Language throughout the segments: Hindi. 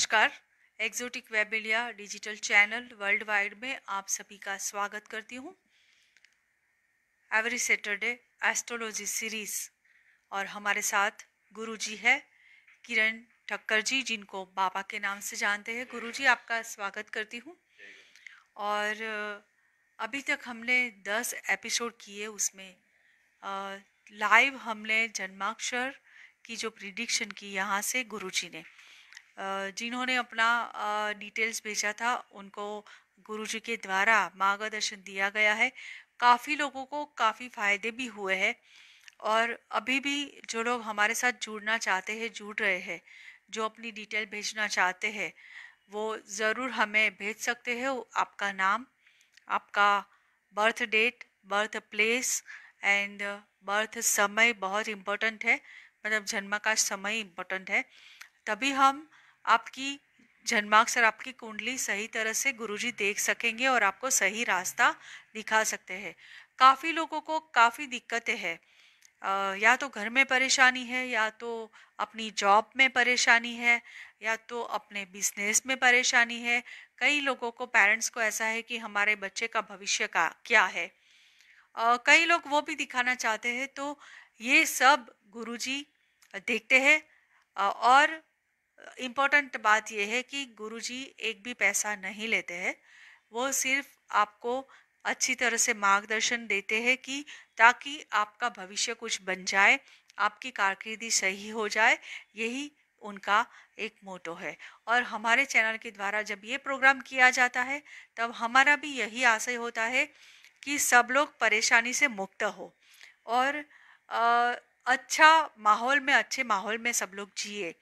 नमस्कार एक्जोटिक वेबिलिया डिजिटल चैनल वर्ल्ड वाइड में आप सभी का स्वागत करती हूँ एवरी सैटरडे एस्ट्रोलॉजी सीरीज़ और हमारे साथ गुरु जी है किरण ठक्कर जी जिनको बाबा के नाम से जानते हैं गुरु जी आपका स्वागत करती हूँ और अभी तक हमने दस एपिसोड किए उसमें लाइव हमने जन्माक्षर की जो प्रिडिक्शन की यहाँ से गुरु जी ने जिन्होंने अपना डिटेल्स भेजा था उनको गुरु जी के द्वारा मार्गदर्शन दिया गया है काफ़ी लोगों को काफ़ी फ़ायदे भी हुए हैं और अभी भी जो लोग हमारे साथ जुड़ना चाहते हैं जुड़ रहे हैं जो अपनी डिटेल भेजना चाहते हैं वो ज़रूर हमें भेज सकते हैं आपका नाम आपका birth date birth place and birth समय बहुत इम्पोर्टेंट है मतलब जन्म का समय इम्पोर्टेंट है तभी हम आपकी जन्माक्ष और आपकी कुंडली सही तरह से गुरुजी देख सकेंगे और आपको सही रास्ता दिखा सकते हैं काफ़ी लोगों को काफ़ी दिक्कतें हैं या तो घर में परेशानी है या तो अपनी जॉब में परेशानी है या तो अपने बिजनेस में परेशानी है कई लोगों को पेरेंट्स को ऐसा है कि हमारे बच्चे का भविष्य का क्या है कई लोग वो भी दिखाना चाहते हैं तो ये सब गुरुजी देखते हैं और इम्पॉर्टेंट बात यह है कि गुरुजी एक भी पैसा नहीं लेते हैं वो सिर्फ आपको अच्छी तरह से मार्गदर्शन देते हैं कि ताकि आपका भविष्य कुछ बन जाए आपकी कारकिर्दी सही हो जाए यही उनका एक मोटो है और हमारे चैनल के द्वारा जब ये प्रोग्राम किया जाता है तब हमारा भी यही आशय होता है कि सब लोग परेशानी से मुक्त हो और आ, अच्छा माहौल में अच्छे माहौल में सब लोग जिए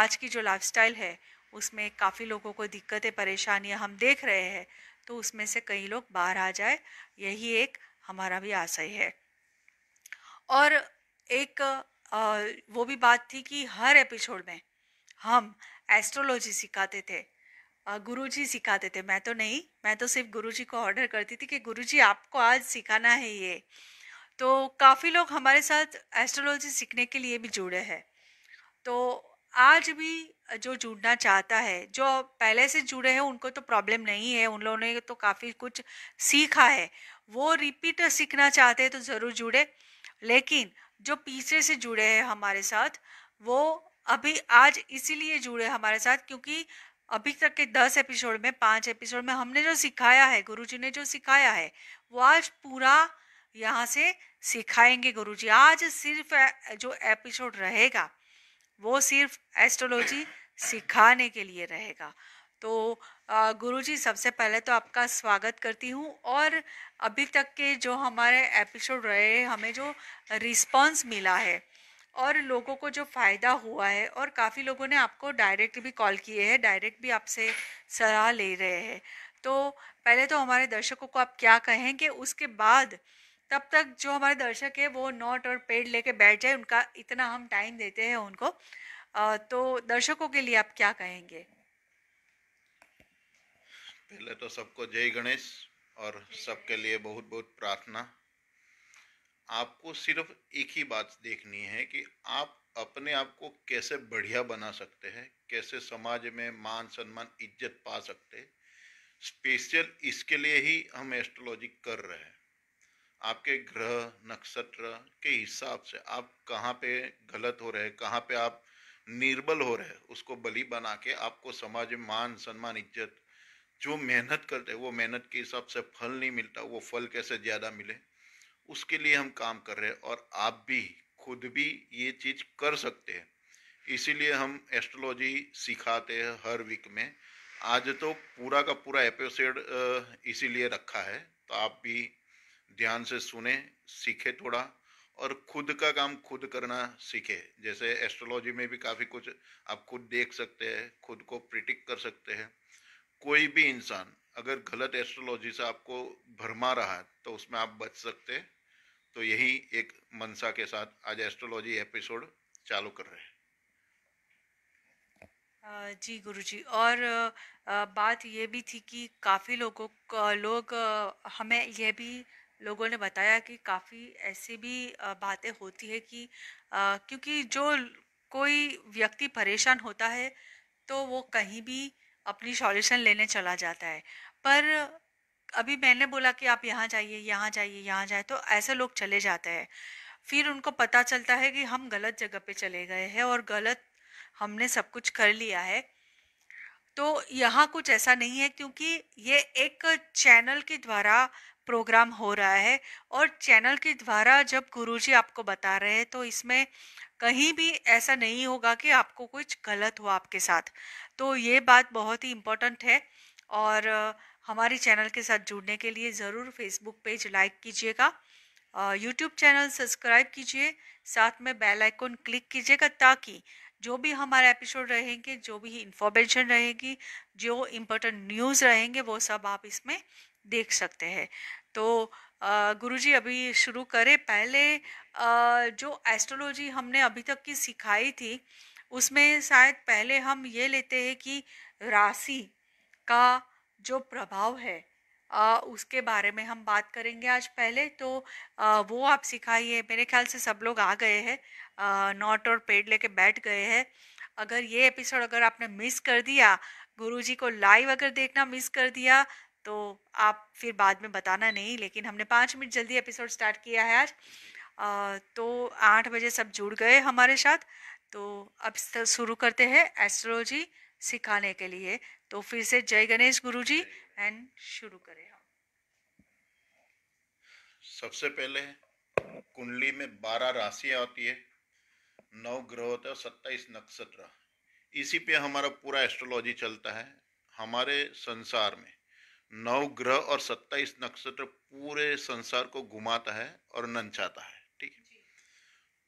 आज की जो लाइफ है उसमें काफ़ी लोगों को दिक्कतें परेशानियाँ हम देख रहे हैं तो उसमें से कई लोग बाहर आ जाए यही एक हमारा भी आशय है और एक वो भी बात थी कि हर एपिसोड में हम एस्ट्रोलॉजी सिखाते थे गुरुजी सिखाते थे मैं तो नहीं मैं तो सिर्फ गुरुजी को ऑर्डर करती थी कि गुरुजी आपको आज सिखाना है ये तो काफ़ी लोग हमारे साथ एस्ट्रोलॉजी सीखने के लिए भी जुड़े हैं तो आज भी जो जुड़ना चाहता है जो पहले से जुड़े हैं उनको तो प्रॉब्लम नहीं है उन लोगों ने तो काफ़ी कुछ सीखा है वो रिपीट सीखना चाहते हैं तो ज़रूर जुड़े लेकिन जो पीछे से जुड़े हैं हमारे साथ वो अभी आज इसीलिए जुड़े हमारे साथ क्योंकि अभी तक के दस एपिसोड में पांच एपिसोड में हमने जो सिखाया है गुरुजी ने जो सिखाया है वो आज पूरा यहाँ से सिखाएंगे गुरुजी आज सिर्फ जो एपिसोड रहेगा वो सिर्फ एस्ट्रोलॉजी सिखाने के लिए रहेगा तो गुरुजी सबसे पहले तो आपका स्वागत करती हूँ और अभी तक के जो हमारे एपिसोड रहे हमें जो रिस्पांस मिला है और लोगों को जो फ़ायदा हुआ है और काफ़ी लोगों ने आपको डायरेक्ट भी कॉल किए हैं डायरेक्ट भी आपसे सलाह ले रहे हैं तो पहले तो हमारे दर्शकों को आप क्या कहेंगे उसके बाद तब तक जो हमारे दर्शक है वो नोट और पेड लेके बैठ जाए उनका इतना हम टाइम देते हैं उनको तो दर्शकों के लिए आप क्या कहेंगे पहले तो सबको जय गणेश और सबके लिए बहुत बहुत प्रार्थना आपको सिर्फ एक ही बात देखनी है कि आप अपने आप को कैसे बढ़िया बना सकते हैं कैसे समाज में मान सम्मान इज्जत पा सकते हैं स्पेशल इसके लिए ही हम एस्ट्रोलॉजी कर रहे हैं आपके ग्रह नक्षत्र के हिसाब से आप कहाँ पे गलत हो रहे कहाँ पे आप निर्बल हो रहे उसको बलि बना के आपको समाज में मान सम्मान इज्जत जो मेहनत करते वो मेहनत के हिसाब से फल नहीं मिलता वो फल कैसे ज़्यादा मिले उसके लिए हम काम कर रहे हैं और आप भी खुद भी ये चीज़ कर सकते हैं इसीलिए हम एस्ट्रोलॉजी सिखाते हैं हर वीक में आज तो पूरा का पूरा एपिसोड इसीलिए रखा है तो आप भी ध्यान से सुने सीखे थोड़ा और खुद का काम खुद करना सीखे जैसे एस्ट्रोलॉजी में भी काफ़ी कुछ आप खुद देख सकते हैं खुद को प्रिटिक कर सकते हैं कोई भी इंसान अगर गलत एस्ट्रोलॉजी से आपको भरमा रहा है तो उसमें आप बच सकते हैं तो यही एक मनसा के साथ आज एस्ट्रोलॉजी एपिसोड चालू कर रहे हैं जी गुरुजी और बात ये भी थी कि काफ़ी लोगों लोग हमें यह भी लोगों ने बताया कि काफ़ी ऐसी भी बातें होती है कि क्योंकि जो कोई व्यक्ति परेशान होता है तो वो कहीं भी अपनी सॉल्यूशन लेने चला जाता है पर अभी मैंने बोला कि आप यहाँ जाइए यहाँ जाइए यहाँ जाए तो ऐसे लोग चले जाते हैं फिर उनको पता चलता है कि हम गलत जगह पे चले गए हैं और गलत हमने सब कुछ कर लिया है तो यहाँ कुछ ऐसा नहीं है क्योंकि ये एक चैनल के द्वारा प्रोग्राम हो रहा है और चैनल के द्वारा जब गुरुजी आपको बता रहे हैं तो इसमें कहीं भी ऐसा नहीं होगा कि आपको कुछ गलत हो आपके साथ तो ये बात बहुत ही इम्पोर्टेंट है और हमारे चैनल के साथ जुड़ने के लिए ज़रूर फेसबुक पेज लाइक कीजिएगा यूट्यूब चैनल सब्सक्राइब कीजिए साथ में बेल आइकन क्लिक कीजिएगा ताकि जो भी हमारे एपिसोड रहेंगे जो भी इंफॉर्मेशन रहेगी जो इम्पोर्टेंट न्यूज़ रहेंगे वो सब आप इसमें देख सकते हैं तो गुरु जी अभी शुरू करें पहले जो एस्ट्रोलॉजी हमने अभी तक की सिखाई थी उसमें शायद पहले हम ये लेते हैं कि राशि का जो प्रभाव है आ, उसके बारे में हम बात करेंगे आज पहले तो आ, वो आप सिखाइए मेरे ख्याल से सब लोग आ गए हैं नोट और पेड लेके बैठ गए हैं अगर ये एपिसोड अगर आपने मिस कर दिया गुरुजी को लाइव अगर देखना मिस कर दिया तो आप फिर बाद में बताना नहीं लेकिन हमने पाँच मिनट जल्दी एपिसोड स्टार्ट किया है आज आ, तो आठ बजे सब जुड़ गए हमारे साथ तो अब शुरू करते हैं एस्ट्रोलॉजी सिखाने के लिए तो फिर से जय गणेश गुरु जी एंड शुरू करें हम सबसे पहले कुंडली में बारह राशियां होती है नौ ग्रह होते हैं सत्ताईस नक्षत्र इसी पे हमारा पूरा एस्ट्रोलॉजी चलता है हमारे संसार में नौ ग्रह और सत्ताईस नक्षत्र पूरे संसार को घुमाता है और नंचाता है ठीक है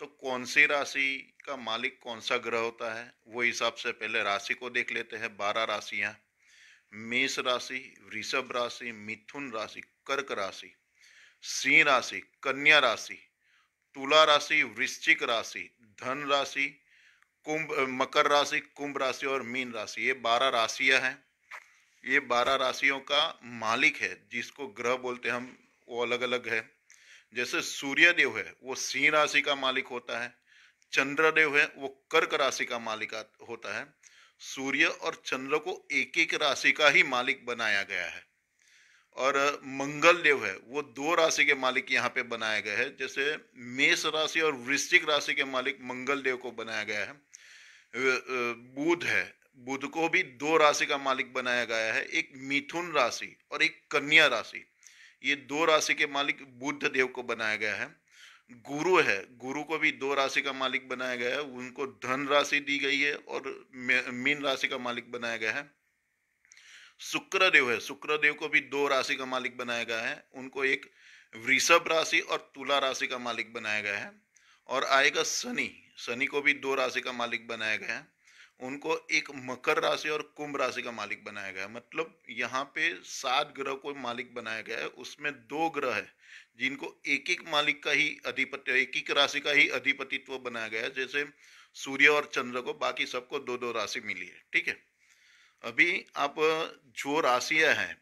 तो कौन सी राशि का मालिक कौन सा ग्रह होता है वो हिसाब से पहले राशि को देख लेते हैं बारह राशियाँ मेष राशि वृषभ राशि मिथुन राशि कर्क राशि सिंह राशि कन्या राशि तुला राशि वृश्चिक राशि धन राशि कुंभ मकर राशि कुंभ राशि और मीन राशि ये बारह राशियां हैं ये बारह राशियों का मालिक है जिसको ग्रह बोलते हम वो अलग अलग है जैसे सूर्यदेव है वो सिंह राशि का मालिक होता है चंद्रदेव है वो कर्क राशि का मालिक होता है सूर्य और चंद्र को एक एक राशि का ही मालिक बनाया गया है और मंगल देव है वो दो राशि के मालिक यहाँ पे बनाया गया है जैसे मेष राशि और वृश्चिक राशि के मालिक मंगल देव को बनाया गया है बुध है बुध को भी दो राशि का मालिक बनाया गया है एक मिथुन राशि और एक कन्या राशि ये दो राशि के मालिक बुद्ध देव को बनाया गया है गुरु है गुरु को भी दो राशि का मालिक बनाया गया है उनको धन राशि दी गई है और मीन राशि का मालिक बनाया गया है शुक्र देव है शुक्र देव को भी दो राशि का मालिक बनाया गया है उनको एक वृषभ राशि और तुला राशि का मालिक बनाया गया है और आएगा शनि शनि को भी दो राशि का मालिक बनाया गया है उनको एक मकर राशि और कुंभ राशि का मालिक बनाया गया है मतलब यहाँ पे सात ग्रह को मालिक बनाया गया है उसमें दो ग्रह है जिनको एक एक मालिक का ही अधिपत्य एक एक राशि का ही अधिपतित्व बनाया गया है जैसे सूर्य और चंद्र को बाकी सबको दो दो राशि मिली है ठीक है अभी आप जो राशियां हैं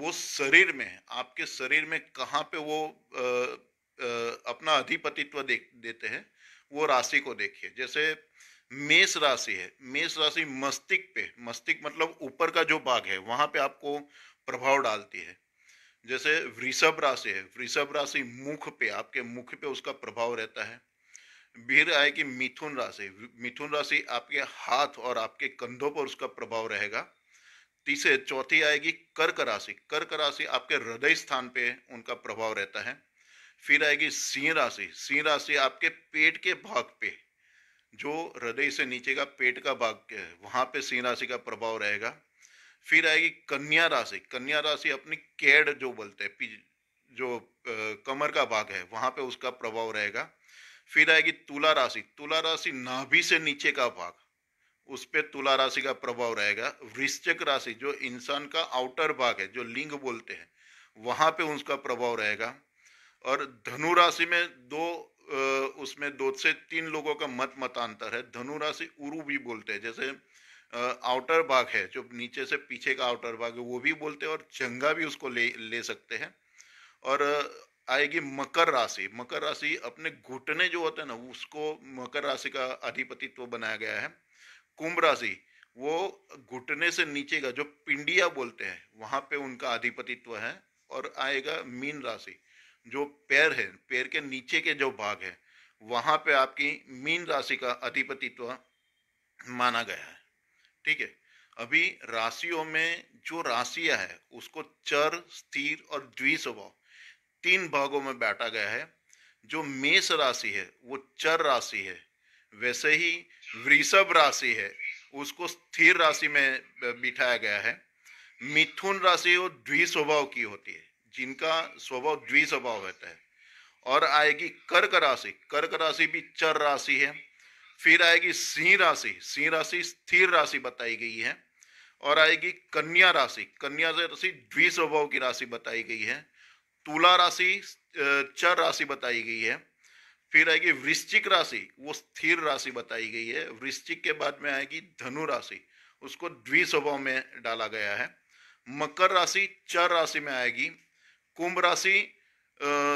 वो शरीर में आपके शरीर में कहाँ पे वो आ, आ, अपना अधिपतित्व दे, देते हैं वो राशि को देखिए जैसे मेष राशि है मेष राशि मस्तिष्क पे मस्तिष्क मतलब ऊपर का जो भाग है वहां पे आपको प्रभाव डालती है जैसे वृषभ राशि है वृषभ राशि मुख पे आपके मुख पे उसका प्रभाव रहता है आए कि मिथुन राशि मिथुन राशि आपके हाथ और आपके कंधों पर उसका प्रभाव रहेगा तीसरे चौथी आएगी कर्क राशि कर्क राशि आपके हृदय स्थान पे उनका प्रभाव रहता है फिर आएगी सिंह राशि सिंह राशि आपके पेट के भाग पे जो हृदय से नीचे का पेट का भाग है वहां पे सिंह राशि का प्रभाव रहेगा फिर आएगी कन्या राशि कन्या राशि अपनी कैड जो बोलते हैं जो कमर का भाग है वहां पे उसका प्रभाव रहेगा फिर आएगी तुला राशि तुला राशि नाभि से नीचे का भाग उस पर तुला राशि का प्रभाव रहेगा वृश्चिक राशि जो इंसान का आउटर भाग है जो लिंग बोलते हैं वहां पे उसका प्रभाव रहेगा और धनु राशि में दो उसमें दो से तीन लोगों का मत मतांतर है धनु राशि उरु भी बोलते हैं जैसे आउटर भाग है जो नीचे से पीछे का आउटर भाग है वो भी बोलते हैं और चंगा भी उसको ले ले सकते हैं और आएगी मकर राशि मकर राशि अपने घुटने जो होते हैं ना उसको मकर राशि का अधिपतित्व बनाया गया है कुंभ राशि वो घुटने से नीचे का जो पिंडिया बोलते हैं वहाँ पे उनका अधिपतित्व है और आएगा मीन राशि जो पैर है पैर के नीचे के जो भाग है वहाँ पे आपकी मीन राशि का अधिपतित्व माना गया है ठीक है अभी राशियों में जो राशियां है उसको चर स्थिर और द्विस्वभाव तीन भागों में बांटा गया है जो मेष राशि है वो चर राशि है वैसे ही वृषभ राशि है उसको स्थिर राशि में बिठाया गया है मिथुन राशि वो द्विस्वभाव की होती है जिनका स्वभाव द्विस्वभाव रहता है और आएगी कर्क राशि कर्क राशि भी चर राशि है फिर आएगी सिंह राशि सिंह राशि स्थिर राशि बताई गई है और आएगी कन्या राशि कन्या राशि द्विस्वभाव की राशि बताई गई है तुला राशि चर राशि बताई गई है फिर आएगी वृश्चिक राशि वो स्थिर राशि बताई गई है वृश्चिक के बाद में आएगी धनु राशि उसको द्विस्वभाव में डाला गया है मकर राशि चर राशि में आएगी कुंभ राशि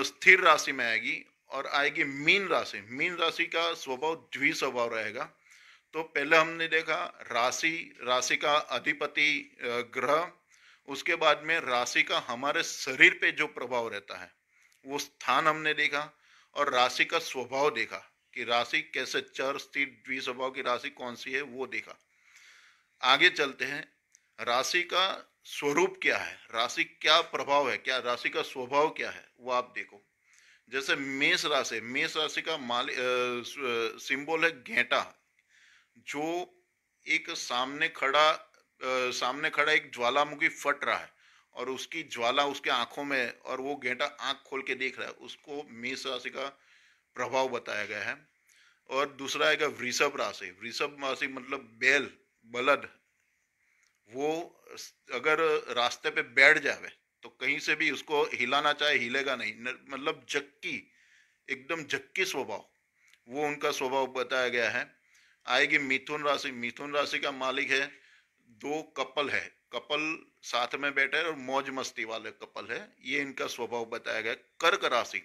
स्थिर राशि में आएगी और आएगी मीन राशि मीन राशि का स्वभाव द्वि स्वभाव रहेगा तो पहले हमने देखा राशि राशि का अधिपति ग्रह उसके बाद में राशि का हमारे शरीर पे जो प्रभाव रहता है वो स्थान हमने देखा और राशि का स्वभाव देखा कि राशि कैसे चर स्थिर द्वि स्वभाव की राशि कौन सी है वो देखा आगे चलते हैं राशि का स्वरूप क्या है राशि क्या प्रभाव है क्या राशि का स्वभाव क्या है वो आप देखो जैसे मेष राशि मेष राशि का माल सिंबल है घेटा जो एक सामने खड़ा आ, सामने खड़ा एक ज्वालामुखी फट रहा है और उसकी ज्वाला उसके आंखों में और वो घेटा आंख खोल के देख रहा है उसको मेष राशि का प्रभाव बताया गया है और दूसरा है वृषभ राशि वृषभ राशि मतलब बैल बलद वो अगर रास्ते पे बैठ जावे तो कहीं से भी उसको हिलाना चाहे हिलेगा नहीं मतलब जक्की एकदम जक्की स्वभाव वो उनका स्वभाव बताया गया है आएगी मिथुन राशि मिथुन राशि का मालिक है दो कपल है कपल साथ में बैठे और मौज मस्ती वाले कपल है ये इनका स्वभाव बताया गया कर्क राशि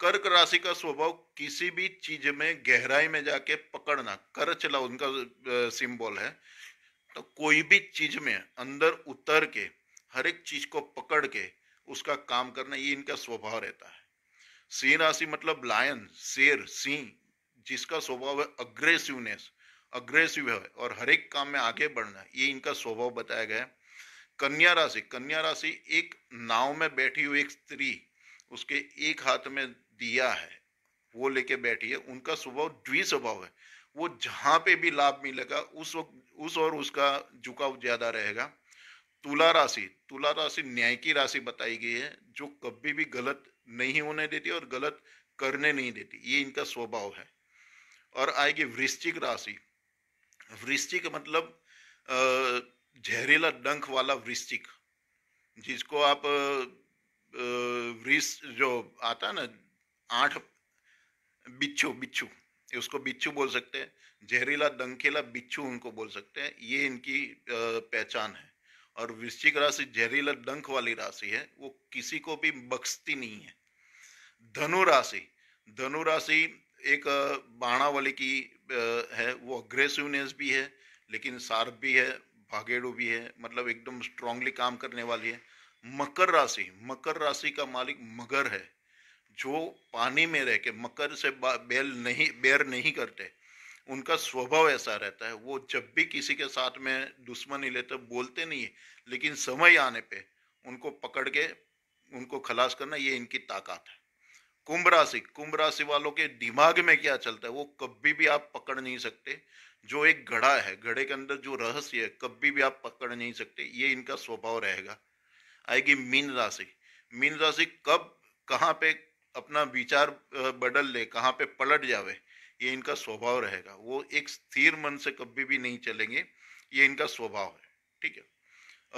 कर्क राशि का स्वभाव किसी भी चीज में गहराई में जाके पकड़ना कर चला उनका सिंबल है तो कोई भी चीज में अंदर उतर के हर एक चीज को पकड़ के उसका काम करना ये इनका स्वभाव रहता है सिंह राशि मतलब लायन शेर सिंह जिसका स्वभाव है अग्रेसिवनेस अग्रेसिव है और हर एक काम में आगे बढ़ना ये इनका स्वभाव बताया गया है कन्या राशि कन्या राशि एक नाव में बैठी हुई एक स्त्री उसके एक हाथ में दिया है वो लेके बैठी है उनका स्वभाव द्वि स्वभाव है वो जहाँ पे भी लाभ मिलेगा उस उस और उसका झुकाव ज़्यादा रहेगा तुला राशि तुला राशि न्याय की राशि बताई गई है जो कभी भी गलत नहीं होने देती और गलत करने नहीं देती ये इनका स्वभाव है और आएगी वृश्चिक राशि वृश्चिक मतलब जहरीला डंख वाला वृश्चिक जिसको आप वृष जो आता है ना आठ बिच्छू बिच्छू उसको बिच्छू बोल सकते हैं जहरीला डंकेला बिच्छू उनको बोल सकते हैं ये इनकी पहचान है और वृश्चिक राशि जहरीला डंक वाली राशि है वो किसी को भी बख्शती नहीं है धनु राशि धनु राशि एक बाणा की है वो अग्रेसिवनेस भी है लेकिन सार्प भी है भागेड़ू भी है मतलब एकदम स्ट्रांगली काम करने वाली है मकर राशि मकर राशि का मालिक मगर है जो पानी में रह के मकर से बेल नहीं बैर नहीं करते उनका स्वभाव ऐसा रहता है वो जब भी किसी के साथ में दुश्मनी लेते बोलते नहीं है लेकिन समय आने पे उनको पकड़ के उनको खलास करना ये इनकी ताकत है कुंभ राशि कुंभ राशि वालों के दिमाग में क्या चलता है वो कभी भी आप पकड़ नहीं सकते जो एक घड़ा है घड़े के अंदर जो रहस्य है कभी भी आप पकड़ नहीं सकते ये इनका स्वभाव रहेगा आएगी मीन राशि मीन राशि कब कहाँ पे अपना विचार बदल ले कहाँ पे पलट जावे ये इनका स्वभाव रहेगा वो एक स्थिर मन से कभी भी नहीं चलेंगे ये इनका स्वभाव है ठीक है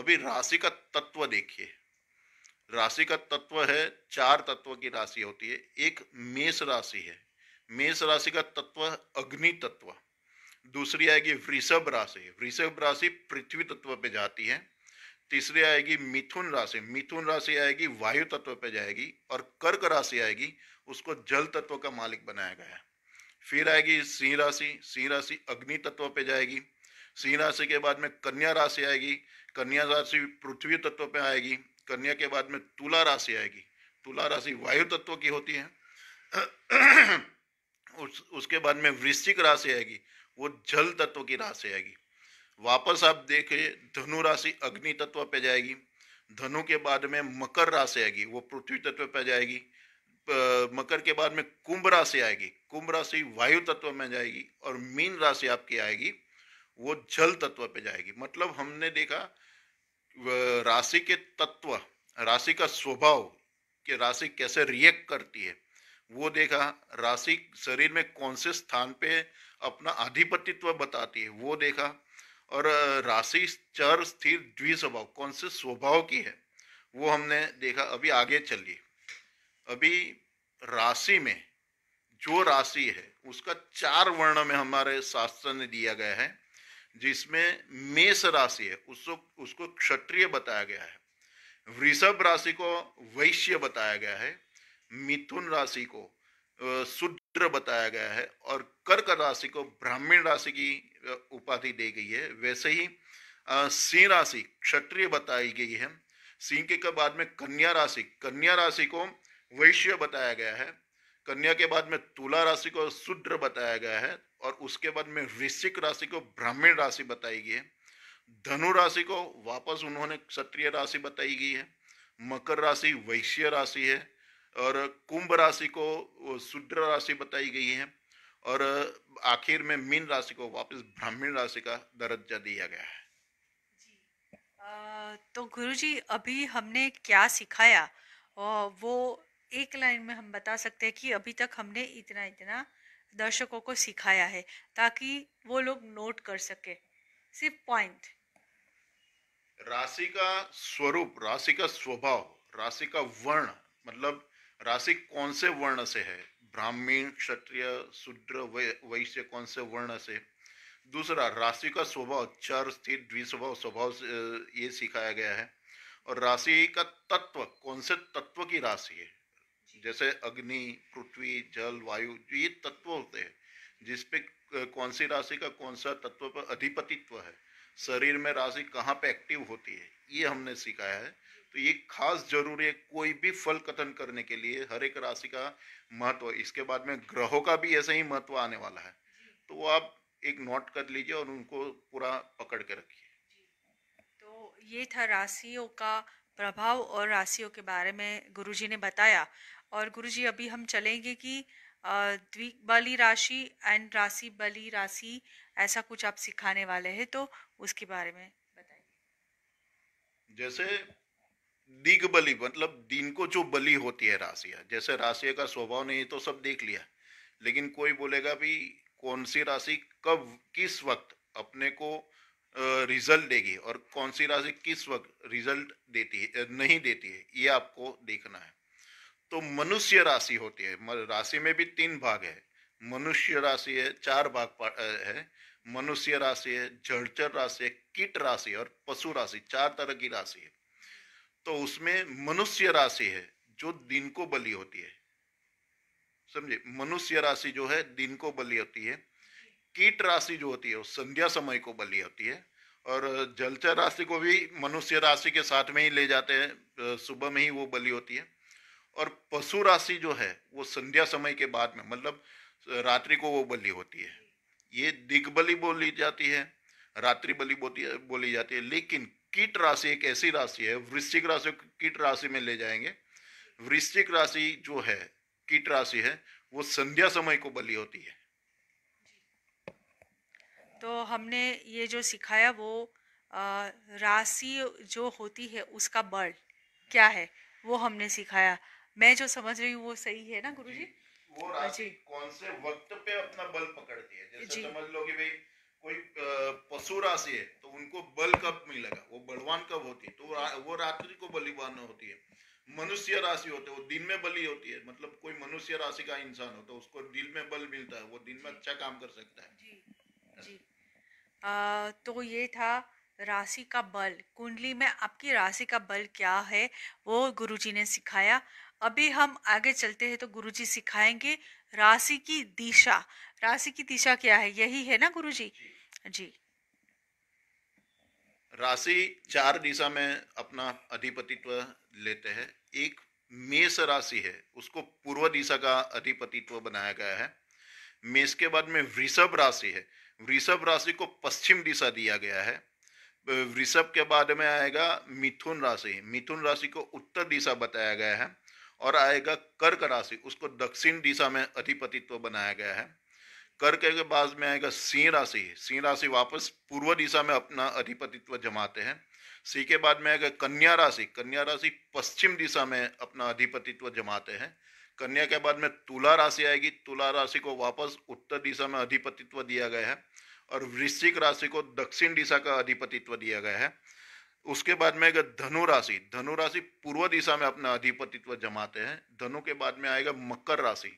अभी राशि का तत्व देखिए राशि का तत्व है चार तत्व की राशि होती है एक मेष राशि है मेष राशि का तत्व अग्नि तत्व दूसरी आएगी वृषभ राशि वृषभ राशि पृथ्वी तत्व पे जाती है तीसरी आएगी मिथुन राशि मिथुन राशि आएगी वायु तत्व पे जाएगी और कर्क राशि आएगी उसको जल तत्व का मालिक बनाया गया है फिर आएगी सिंह राशि सिंह राशि अग्नि तत्व पे जाएगी सिंह राशि के बाद में कन्या राशि आएगी कन्या राशि पृथ्वी तत्व पे आएगी कन्या के बाद में तुला राशि आएगी तुला राशि वायु तत्व की होती है उस उसके बाद में वृश्चिक राशि आएगी वो जल तत्व की राशि आएगी वापस आप देखें धनु राशि अग्नि तत्व पे जाएगी धनु के बाद में मकर राशि आएगी वो पृथ्वी तत्व पे जाएगी मकर के बाद में कुंभ राशि आएगी कुंभ राशि वायु तत्व में जाएगी और मीन राशि आपकी आएगी वो जल तत्व पे जाएगी मतलब हमने देखा राशि के तत्व राशि का स्वभाव कि राशि कैसे रिएक्ट करती है वो देखा राशि शरीर में कौन से स्थान पे अपना आधिपतित्व बताती है वो देखा और राशि चर स्थिर स्वभाव कौन से स्वभाव की है वो हमने देखा अभी आगे चलिए अभी राशि में जो राशि है उसका चार वर्ण में हमारे शास्त्र ने दिया गया है जिसमें मेष राशि है उसको उसको क्षत्रिय बताया गया है वृषभ राशि को वैश्य बताया गया है मिथुन राशि को शूद्र बताया गया है और कर्क राशि को ब्राह्मीण राशि की उपाधि दी गई है वैसे ही सिंह राशि क्षत्रिय बताई गई है सिंह के बाद में कन्या राशि कन्या राशि को वैश्य बताया गया है कन्या के बाद में तुला राशि को शूद्र बताया गया है और उसके बाद में वृश्चिक राशि को ब्राह्मीण राशि बताई गई है धनु राशि को वापस उन्होंने क्षत्रिय राशि बताई गई है मकर राशि वैश्य राशि है और कुंभ राशि को शुद्र राशि बताई गई है और आखिर में मीन राशि को वापस ब्राह्मीण राशि का दर्जा दिया गया है तो गुरु जी अभी हमने क्या सिखाया वो एक लाइन में हम बता सकते हैं कि अभी तक हमने इतना इतना दर्शकों को सिखाया है ताकि वो लोग नोट कर सके सिर्फ पॉइंट राशि का स्वरूप राशि का स्वभाव राशि का वर्ण मतलब राशि कौन से वर्ण से है ब्राह्मीण क्षत्रिय शूद्र वैश्य कौन से वर्ण से दूसरा राशि का स्वभाव चर स्थित द्विस्वभाव स्वभाव ये सिखाया गया है और राशि का तत्व कौन से तत्व की राशि है जैसे अग्नि पृथ्वी जल वायु ये तत्व होते हैं जिसपे कौन सी राशि का कौन सा तत्व पर अधिपतित्व है शरीर में राशि कहाँ पे एक्टिव होती है ये हमने सिखाया है तो ये खास जरूरी है कोई भी फल कथन करने के लिए हर एक राशि का महत्व इसके बाद में ग्रहों का भी ऐसा ही महत्व आने वाला है तो आप एक नोट कर लीजिए और उनको पूरा पकड़ के रखिए तो ये था राशियों का प्रभाव और राशियों के बारे में गुरुजी ने बताया और गुरुजी अभी हम चलेंगे कि द्विक बली राशि एंड राशि बली राशि ऐसा कुछ आप सिखाने वाले हैं तो उसके बारे में बताइए जैसे दिग बलि मतलब दिन को जो बलि होती है राशियाँ जैसे राशिया का स्वभाव नहीं तो सब देख लिया लेकिन कोई बोलेगा भी कौन सी राशि कब किस वक्त अपने को रिजल्ट देगी और कौन सी राशि किस वक्त रिजल्ट देती है नहीं देती है ये आपको देखना है तो मनुष्य राशि होती है राशि में भी तीन भाग है मनुष्य राशि है चार भाग है मनुष्य राशि है जड़चर राशि है कीट राशि और पशु राशि चार तरह की राशि है तो उसमें मनुष्य राशि है जो दिन को बलि होती है समझे मनुष्य राशि जो है दिन को बलि होती है कीट राशि जो होती है वो संध्या समय को बलि होती है और जलचर राशि को भी मनुष्य राशि के साथ में ही ले जाते हैं सुबह में ही वो बलि होती है और पशु राशि जो है वो संध्या समय के बाद में मतलब रात्रि को वो बलि होती है ये दिग्बली बोली जाती है रात्रि बलि बोली जाती है लेकिन कीट राशि एक ऐसी राशि है वृश्चिक राशि को कीट राशि में ले जाएंगे वृश्चिक राशि जो है कीट राशि है वो संध्या समय को बलि होती है तो हमने ये जो सिखाया वो राशि जो होती है उसका बल क्या है वो हमने सिखाया मैं जो समझ रही हूँ वो सही है ना गुरु जी? वो राशि कौन से वक्त पे अपना बल पकड़ती है जैसे समझ लो कि भाई कोई पशु राशि है तो उनको बल कब मिलेगा वो बलवान कब होती है तो वो रात्रि को बलिवान होती है मनुष्य राशि होते वो दिन में बलि होती है मतलब कोई मनुष्य राशि का इंसान हो तो उसको दिल में बल मिलता है वो दिन में अच्छा काम कर सकता है जी, जी। आ, तो ये था राशि का बल कुंडली में आपकी राशि का बल क्या है वो गुरुजी ने सिखाया अभी हम आगे चलते हैं तो गुरु जी सिखाएंगे राशि की दिशा राशि की दिशा क्या है यही है ना गुरु जी, जी। राशि चार दिशा में अपना अधिपतित्व लेते हैं एक मेष राशि है उसको पूर्व दिशा का अधिपतित्व बनाया गया है मेष के बाद में वृषभ राशि है वृषभ राशि को पश्चिम दिशा दिया गया है वृषभ के बाद में आएगा मिथुन राशि मिथुन राशि को उत्तर दिशा बताया गया है और आएगा कर्क राशि उसको दक्षिण दिशा में अधिपतित्व बनाया गया है कर्क के बाद में आएगा सिंह राशि सिंह राशि वापस पूर्व दिशा में अपना अधिपतित्व जमाते हैं सिंह के बाद में आएगा कन्या राशि कन्या राशि पश्चिम दिशा में अपना अधिपतित्व जमाते हैं कन्या के बाद में तुला राशि आएगी तुला राशि को वापस उत्तर दिशा में अधिपतित्व दिया गया है और वृश्चिक राशि को दक्षिण दिशा का अधिपतित्व दिया गया है उसके बाद में आएगा धनु राशि धनु राशि पूर्व दिशा में अपना अधिपतित्व जमाते हैं धनु के बाद में आएगा मकर राशि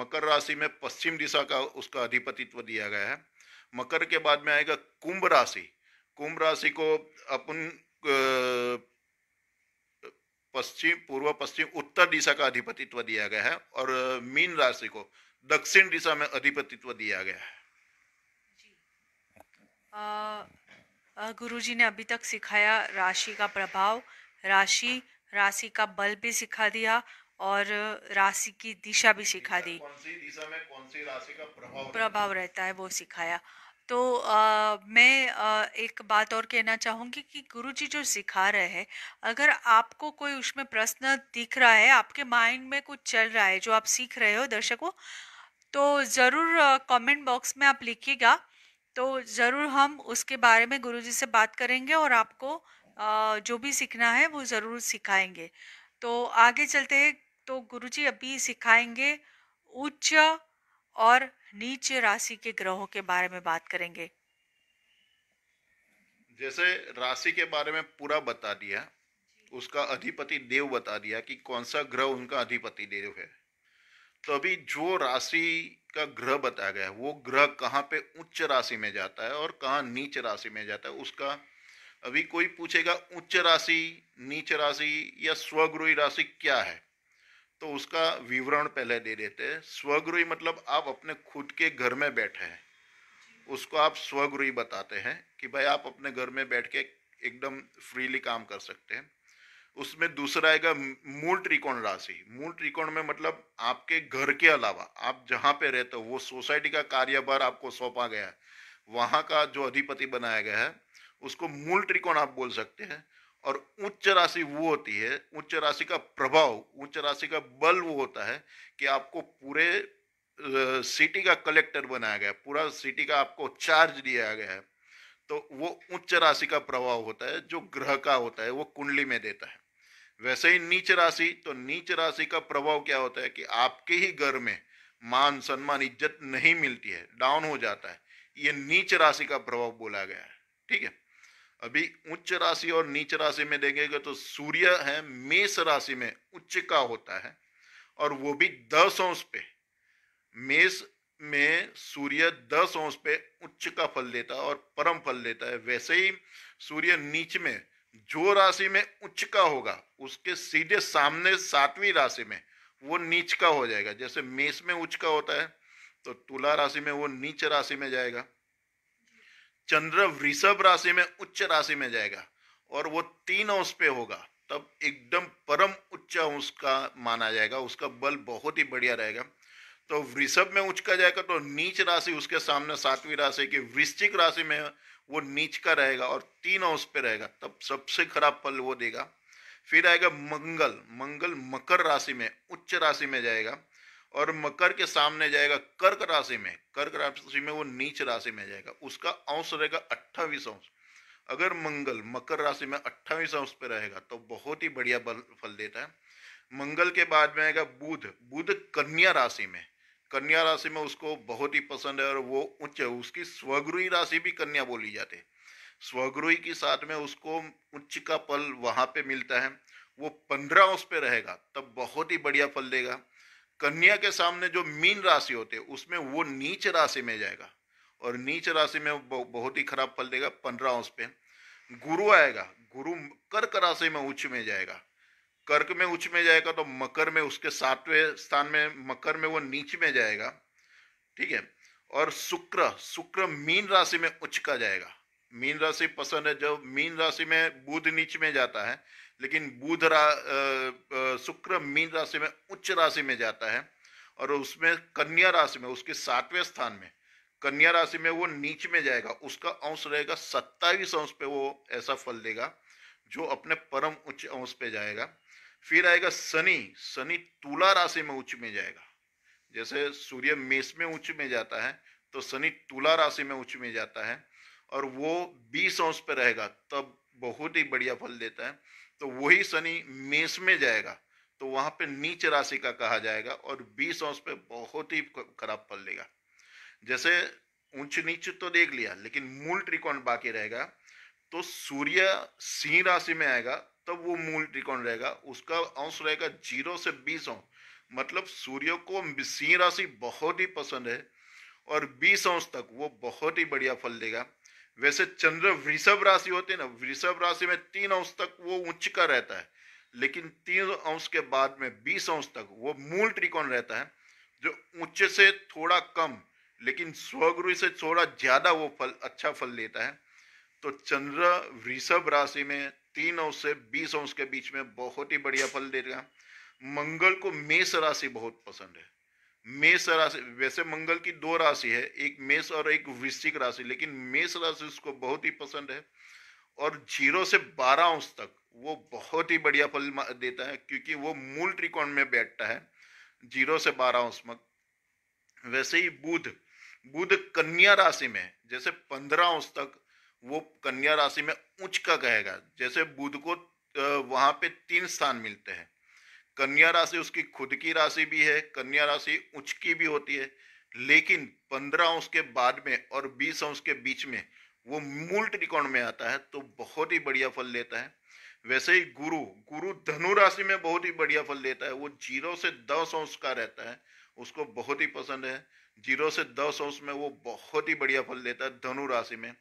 मकर राशि में पश्चिम दिशा का उसका अधिपतित्व दिया गया है मकर के बाद में आएगा कुंभ राशि कुंभ राशि को अपन पश्चिम पूर्व पश्चिम उत्तर दिशा का अधिपतित्व दिया गया है और मीन राशि को दक्षिण दिशा में अधिपतित्व दिया गया है जी। आ... गुरुजी ने अभी तक सिखाया राशि का प्रभाव राशि राशि का बल भी सिखा दिया और राशि की दिशा भी सिखा दी कौन सी दिशा में कौन सी राशि का प्रभाव प्रभाव रहता है वो सिखाया तो आ, मैं आ, एक बात और कहना चाहूँगी कि गुरु जी जो सिखा रहे हैं अगर आपको कोई उसमें प्रश्न दिख रहा है आपके माइंड में कुछ चल रहा है जो आप सीख रहे हो दर्शकों तो ज़रूर कमेंट बॉक्स में आप लिखिएगा तो ज़रूर हम उसके बारे में गुरु जी से बात करेंगे और आपको जो भी सीखना है वो ज़रूर सिखाएंगे तो आगे चलते हैं तो गुरु जी अभी सिखाएंगे उच्च और नीच राशि के ग्रहों के बारे में बात करेंगे जैसे राशि के बारे में पूरा बता दिया उसका अधिपति देव बता दिया कि कौन सा ग्रह उनका अधिपति देव है तो अभी जो राशि का ग्रह बताया गया है वो ग्रह कहाँ पे उच्च राशि में जाता है और कहाँ नीच राशि में जाता है उसका अभी कोई पूछेगा उच्च राशि नीच राशि या स्वगृही राशि क्या है तो उसका विवरण पहले दे देते हैं स्वगृही मतलब आप अपने खुद के घर में बैठे हैं उसको आप स्वगृही बताते हैं कि भाई आप अपने घर में बैठ के एकदम फ्रीली काम कर सकते हैं उसमें दूसरा आएगा मूल त्रिकोण राशि मूल त्रिकोण में मतलब आपके घर के अलावा आप जहाँ पे रहते हो वो सोसाइटी का कार्यभार आपको सौंपा गया है वहाँ का जो अधिपति बनाया गया है उसको मूल त्रिकोण आप बोल सकते हैं और उच्च राशि वो होती है उच्च राशि का प्रभाव उच्च राशि का बल वो होता है कि आपको पूरे सिटी का कलेक्टर बनाया गया पूरा सिटी का आपको चार्ज दिया गया है तो वो उच्च राशि का प्रभाव होता है जो ग्रह का होता है वो कुंडली में देता है वैसे ही नीच राशि तो नीच राशि का प्रभाव क्या होता है कि आपके ही घर में मान सम्मान इज्जत नहीं मिलती है डाउन हो जाता है ये नीच राशि का प्रभाव बोला गया है ठीक है अभी उच्च राशि और नीच राशि में देखेंगे तो सूर्य है मेष राशि में उच्च का होता है और वो भी दस अंश पे मेष में सूर्य दस अंश पे उच्च का फल देता है और परम फल देता है वैसे ही सूर्य नीच में जो राशि में उच्च का होगा उसके सीधे सामने सातवीं राशि में वो नीच का हो जाएगा जैसे मेष में उच्च का होता है तो तुला राशि में वो नीच राशि में जाएगा चंद्र वृषभ राशि में उच्च राशि में जाएगा और वो तीन अंश पे होगा तब एकदम परम उच्च अंश का माना जाएगा उसका बल बहुत ही बढ़िया रहेगा तो वृषभ में उच्च का जाएगा तो नीच राशि उसके सामने सातवीं राशि की वृश्चिक राशि में वो नीच का रहेगा और तीन हाउस पे रहेगा तब सबसे खराब फल वो देगा फिर आएगा मंगल मंगल मकर राशि में उच्च राशि में जाएगा और मकर के सामने जाएगा कर्क राशि में कर्क राशि में वो नीच राशि में जाएगा उसका अंश रहेगा अट्ठावीस अंश अगर मंगल मकर राशि में अट्ठावीस अंश पे रहेगा तो बहुत ही बढ़िया फल देता है मंगल के बाद में आएगा बुध बुध कन्या राशि में कन्या राशि में उसको बहुत ही पसंद है और वो उच्च है उसकी स्वगृही राशि भी कन्या बोली जाती है स्वगृही के साथ में उसको उच्च का फल वहाँ पे मिलता है वो पंद्रह उस पर रहेगा तब बहुत ही बढ़िया फल देगा कन्या के सामने जो मीन राशि होते है उसमें वो नीच राशि में जाएगा और नीच राशि में बहुत ही खराब फल देगा पंद्रह उस पर गुरु आएगा गुरु कर्क राशि में उच्च में जाएगा कर्क में उच्च में जाएगा तो मकर में उसके सातवें स्थान में मकर में वो नीच में जाएगा ठीक है और शुक्र शुक्र मीन राशि में उच्च का जाएगा मीन राशि पसंद है जब मीन राशि में बुध नीच में जाता है लेकिन बुध रा शुक्र मीन राशि में उच्च राशि में जाता है और उसमें कन्या राशि में उसके सातवें स्थान में कन्या राशि में वो नीच में जाएगा उसका अंश रहेगा सत्ताईस अंश पे वो ऐसा फल देगा जो अपने परम उच्च अंश पे जाएगा फिर आएगा शनि शनि तुला राशि में उच्च में जाएगा जैसे सूर्य मेष में उच्च में जाता है तो शनि तुला राशि में उच्च में जाता है और वो बीस अंश पर रहेगा तब बहुत ही बढ़िया फल देता है तो वही शनि मेष में जाएगा तो वहां पे नीच राशि का कहा जाएगा और बीस अंश पे बहुत ही खराब फल देगा जैसे ऊंच नीच तो देख लिया लेकिन मूल त्रिकोण बाकी रहेगा तो सूर्य सिंह राशि में आएगा तब तो वो मूल त्रिकोण रहेगा उसका अंश रहेगा जीरो से बीस अंश मतलब सूर्य को सिंह राशि बहुत ही पसंद है और बीस अंश तक वो बहुत ही बढ़िया फल देगा वैसे चंद्र वृषभ राशि होते ना वृषभ राशि में तीन अंश तक वो उच्च का रहता है लेकिन तीन अंश के बाद में बीस अंश तक वो मूल त्रिकोण रहता है जो उच्च से थोड़ा कम लेकिन स्वगुरु से थोड़ा ज्यादा वो फल अच्छा फल लेता है तो चंद्र वृषभ राशि में तीन अंश से बीस अंश के बीच में बहुत ही बढ़िया फल देगा मंगल को मेष राशि बहुत पसंद है मेष राशि वैसे मंगल की दो राशि है एक मेष और एक वृश्चिक राशि लेकिन मेष राशि उसको बहुत ही पसंद है और जीरो से बारह अंश तक वो बहुत ही बढ़िया फल देता है क्योंकि वो मूल त्रिकोण में बैठता है जीरो से बारह अंश में वैसे ही बुध बुध कन्या राशि में जैसे पंद्रह अंश तक वो कन्या राशि में उच्च का कहेगा जैसे बुध को वहाँ पे तीन स्थान मिलते हैं कन्या राशि उसकी खुद की राशि भी है कन्या राशि उच्च की भी होती है लेकिन पंद्रह अंश के बाद में और बीस अंश के बीच में वो मूल त्रिकोण में आता है तो बहुत ही बढ़िया फल लेता है वैसे ही गुरु गुरु धनु राशि में बहुत ही बढ़िया फल देता है वो जीरो से दस अंश का रहता है उसको बहुत ही पसंद है जीरो से दस अंश में वो बहुत ही बढ़िया फल देता है धनु राशि में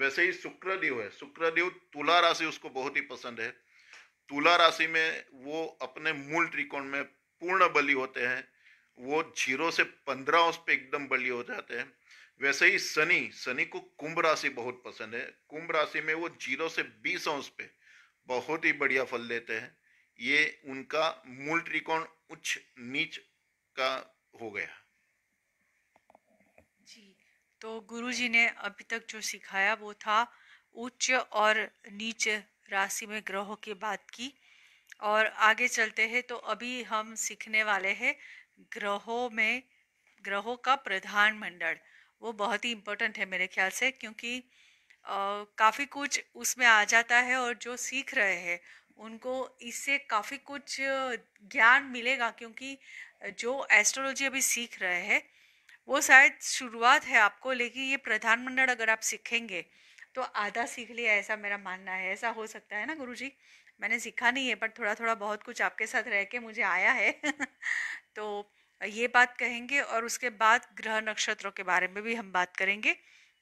वैसे ही शुक्रदेव है शुक्रदेव तुला राशि उसको बहुत ही पसंद है तुला राशि में वो अपने मूल त्रिकोण में पूर्ण बलि होते हैं वो जीरो से पंद्रह अंश पे एकदम बलि हो जाते हैं वैसे ही शनि शनि को कुंभ राशि बहुत पसंद है कुंभ राशि में वो जीरो से बीस अंश पे बहुत ही बढ़िया फल देते हैं ये उनका मूल त्रिकोण उच्च नीच का हो गया तो गुरु जी ने अभी तक जो सिखाया वो था उच्च और नीच राशि में ग्रहों की बात की और आगे चलते हैं तो अभी हम सीखने वाले हैं ग्रहों में ग्रहों का प्रधानमंडल वो बहुत ही इम्पोर्टेंट है मेरे ख्याल से क्योंकि काफ़ी कुछ उसमें आ जाता है और जो सीख रहे हैं उनको इससे काफ़ी कुछ ज्ञान मिलेगा क्योंकि जो एस्ट्रोलॉजी अभी सीख रहे हैं वो शायद शुरुआत है आपको लेकिन ये प्रधानमंडल अगर आप सीखेंगे तो आधा सीख लिया ऐसा मेरा मानना है ऐसा हो सकता है ना गुरु जी मैंने सीखा नहीं है पर थोड़ा थोड़ा बहुत कुछ आपके साथ रह के मुझे आया है तो ये बात कहेंगे और उसके बाद ग्रह नक्षत्रों के बारे में भी हम बात करेंगे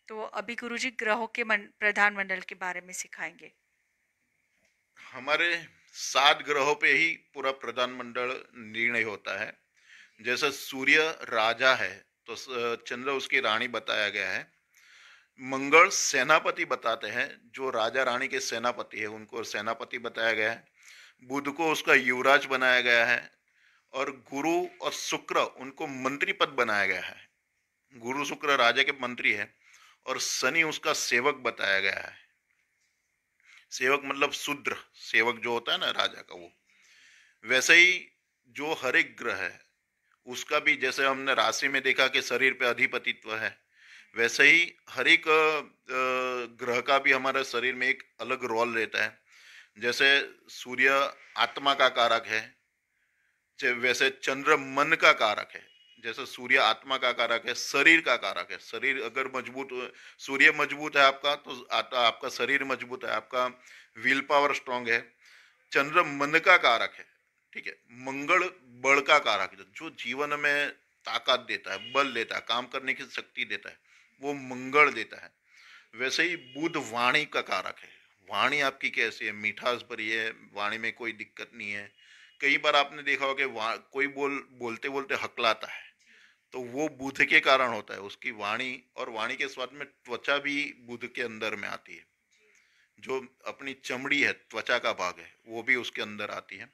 तो अभी गुरु जी ग्रहों के प्रधानमंडल के बारे में सिखाएंगे हमारे सात ग्रहों पे ही पूरा प्रधानमंडल निर्णय होता है जैसा सूर्य राजा है तो चंद्र उसकी रानी बताया गया है मंगल सेनापति बताते हैं जो राजा रानी के सेनापति है उनको सेनापति बताया गया है बुध को उसका युवराज बनाया गया है और गुरु और शुक्र उनको मंत्री पद बनाया गया है गुरु शुक्र राजा के मंत्री है और शनि उसका सेवक बताया गया है सेवक मतलब शूद्र सेवक जो होता है ना राजा का वो वैसे ही जो हर एक ग्रह है उसका भी जैसे हमने राशि में देखा कि शरीर पे अधिपतित्व है वैसे ही हर एक ग्रह का भी हमारे शरीर में एक अलग रोल रहता है जैसे सूर्य आत्मा का कारक है वैसे चंद्र मन का कारक है जैसे सूर्य आत्मा का कारक है शरीर का कारक है शरीर अगर मजबूत सूर्य मजबूत है आपका तो आपका शरीर मजबूत है आपका विल पावर स्ट्रांग है चंद्र मन का कारक है ठीक है मंगल बल का कारक जो जीवन में ताकत देता है बल देता है काम करने की शक्ति देता है वो मंगल देता है वैसे ही बुध वाणी का कारक है वाणी आपकी कैसी है मिठास भरी है वाणी में कोई दिक्कत नहीं है कई बार आपने देखा होगा कि कोई बोल बोलते बोलते हकलाता है तो वो बुध के कारण होता है उसकी वाणी और वाणी के स्वाद में त्वचा भी बुध के अंदर में आती है जो अपनी चमड़ी है त्वचा का भाग है वो भी उसके अंदर आती है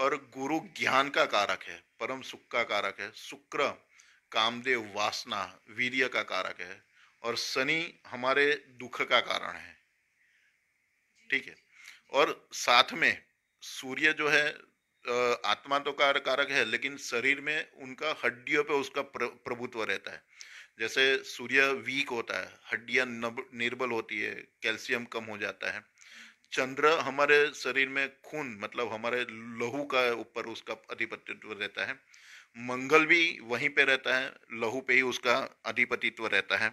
और गुरु ज्ञान का कारक है परम सुख का कारक है शुक्र कामदेव वासना वीर्य का कारक है और शनि हमारे दुख का कारण है ठीक है और साथ में सूर्य जो है आत्मा तो कार कारक है लेकिन शरीर में उनका हड्डियों पे उसका प्रभुत्व रहता है जैसे सूर्य वीक होता है हड्डियां निर्बल होती है कैल्शियम कम हो जाता है चंद्र हमारे शरीर में खून मतलब हमारे लहू का ऊपर उसका अधिपतित्व रहता है मंगल भी वहीं पे रहता है लहू पे ही उसका अधिपतित्व रहता है